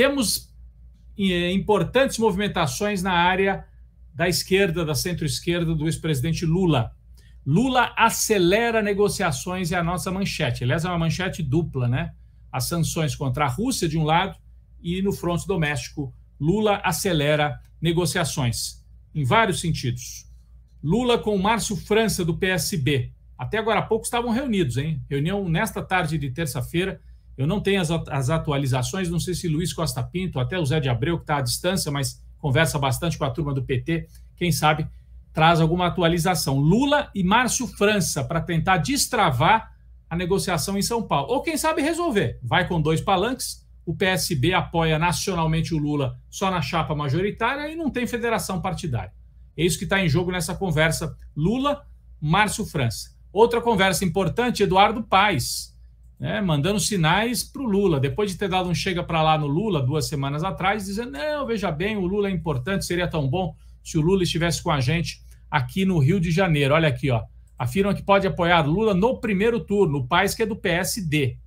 Temos eh, importantes movimentações na área da esquerda, da centro-esquerda, do ex-presidente Lula. Lula acelera negociações, é a nossa manchete. Aliás, é uma manchete dupla, né? As sanções contra a Rússia, de um lado, e no fronte doméstico, Lula acelera negociações, em vários sentidos. Lula com Márcio França, do PSB. Até agora há pouco estavam reunidos, hein? Reunião nesta tarde de terça-feira eu não tenho as, as atualizações, não sei se Luiz Costa Pinto, até o Zé de Abreu, que está à distância, mas conversa bastante com a turma do PT, quem sabe traz alguma atualização. Lula e Márcio França para tentar destravar a negociação em São Paulo. Ou quem sabe resolver. Vai com dois palanques, o PSB apoia nacionalmente o Lula só na chapa majoritária e não tem federação partidária. É isso que está em jogo nessa conversa Lula-Márcio França. Outra conversa importante, Eduardo Paes né, mandando sinais para o Lula, depois de ter dado um chega para lá no Lula duas semanas atrás, dizendo: não, veja bem, o Lula é importante, seria tão bom se o Lula estivesse com a gente aqui no Rio de Janeiro. Olha aqui, ó. Afirma que pode apoiar Lula no primeiro turno, o Paz que é do PSD.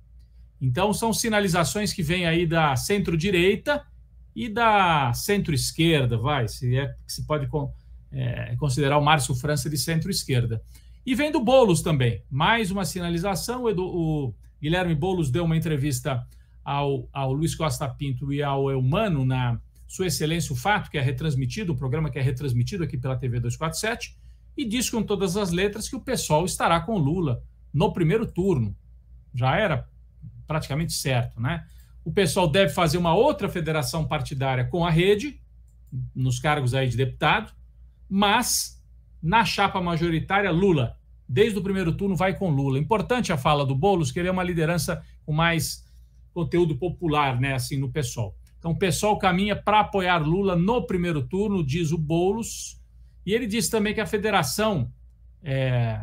Então são sinalizações que vêm aí da centro-direita e da centro-esquerda, vai, se é que se pode é, considerar o Márcio França de centro-esquerda. E vem do Bolos também. Mais uma sinalização, o Guilherme Boulos deu uma entrevista ao, ao Luiz Costa Pinto e ao Eumano na Sua Excelência o Fato, que é retransmitido, o programa que é retransmitido aqui pela TV 247, e diz com todas as letras que o pessoal estará com Lula no primeiro turno. Já era praticamente certo, né? O pessoal deve fazer uma outra federação partidária com a rede, nos cargos aí de deputado, mas na chapa majoritária Lula desde o primeiro turno vai com Lula. Importante a fala do Boulos, que ele é uma liderança com mais conteúdo popular, né, assim, no PSOL. Então, o PSOL caminha para apoiar Lula no primeiro turno, diz o Boulos. E ele diz também que a federação é,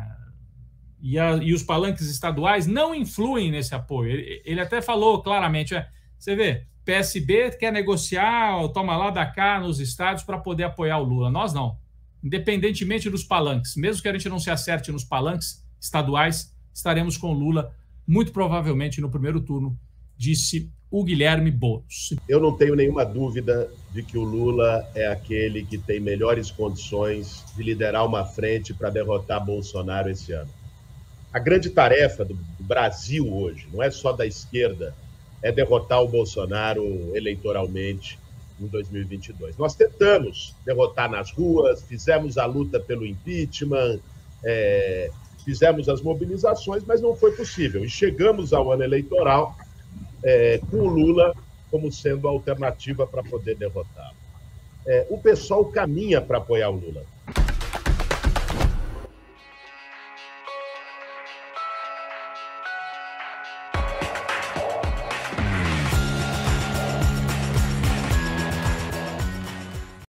e, a, e, os palanques estaduais não influem nesse apoio. Ele, ele até falou claramente: é, você vê, PSB quer negociar, toma lá da cá nos estados para poder apoiar o Lula. Nós não independentemente dos palanques, mesmo que a gente não se acerte nos palanques estaduais, estaremos com Lula, muito provavelmente no primeiro turno, disse o Guilherme Boulos. Eu não tenho nenhuma dúvida de que o Lula é aquele que tem melhores condições de liderar uma frente para derrotar Bolsonaro esse ano. A grande tarefa do Brasil hoje, não é só da esquerda, é derrotar o Bolsonaro eleitoralmente em 2022. Nós tentamos derrotar nas ruas, fizemos a luta pelo impeachment, é, fizemos as mobilizações, mas não foi possível. E chegamos ao ano eleitoral é, com o Lula como sendo a alternativa para poder derrotá-lo. É, o pessoal caminha para apoiar o Lula.